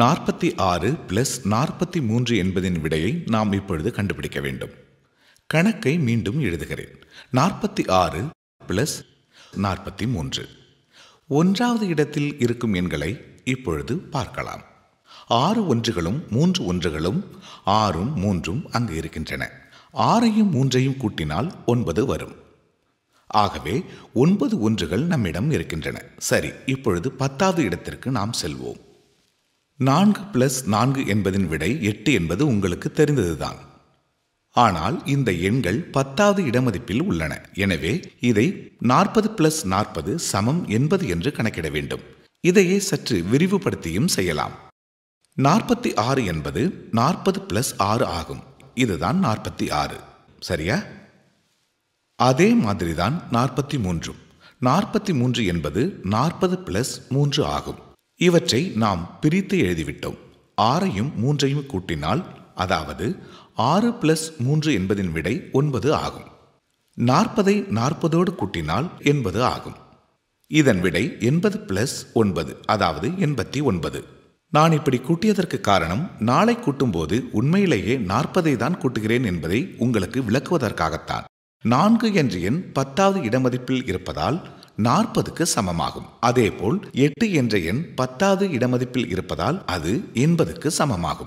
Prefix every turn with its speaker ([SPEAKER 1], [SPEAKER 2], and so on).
[SPEAKER 1] நாற்பத்தி ஆறு பிளஸ் நாற்பத்தி மூன்று என்பதின் விடையை நாம் இப்பொழுது கண்டுபிடிக்க வேண்டும் கணக்கை மீண்டும் எழுதுகிறேன் நாற்பத்தி ஆறு பிளஸ் நாற்பத்தி மூன்று ஒன்றாவது இடத்தில் இருக்கும் எண்களை இப்பொழுது பார்க்கலாம் ஆறு ஒன்றுகளும் மூன்று ஒன்றுகளும் ஆறும் மூன்றும் அங்கு இருக்கின்றன ஆறையும் மூன்றையும் கூட்டினால் ஒன்பது வரும் ஆகவே ஒன்பது ஒன்றுகள் நம்மிடம் இருக்கின்றன சரி இப்பொழுது பத்தாவது இடத்திற்கு நாம் செல்வோம் நான்கு பிளஸ் நான்கு என்பதின் விடை எட்டு என்பது உங்களுக்கு தெரிந்ததுதான் ஆனால் இந்த எண்கள் பத்தாவது இடமதிப்பில் உள்ளன எனவே இதை நாற்பது பிளஸ் நாற்பது சமம் எண்பது என்று கணக்கிட வேண்டும் இதையே சற்று விரிவுபடுத்தியும் செய்யலாம் நாற்பத்தி ஆறு என்பது நாற்பது பிளஸ் ஆறு ஆகும் இதுதான் நாற்பத்தி ஆறு சரியா அதே மாதிரிதான் நாற்பத்தி மூன்றும் நாற்பத்தி மூன்று என்பது நாற்பது பிளஸ் மூன்று ஆகும் இவற்றை நாம் பிரித்து எழுதிவிட்டோம் ஆறையும் மூன்றையும் கூட்டினால் அதாவது ஆறு பிளஸ் மூன்று என்பதின் விடை ஒன்பது ஆகும் நாற்பதை நாற்பதோடு கூட்டினால் எண்பது ஆகும் இதன் விடை எண்பது பிளஸ் ஒன்பது அதாவது எண்பத்தி ஒன்பது நான் இப்படி கூட்டியதற்கு காரணம் நாளை கூட்டும்போது உண்மையிலேயே நாற்பதை தான் கூட்டுகிறேன் என்பதை உங்களுக்கு விளக்குவதற்காகத்தான் நான்கு என்ற எண் பத்தாவது இடமதிப்பில் இருப்பதால் நாற்பதுக்கு சமமாகும் அதேபோல் எட்டு என்ற எண் பத்தாவது இடமதிப்பில் இருப்பதால் அது எண்பதுக்கு சமமாகும்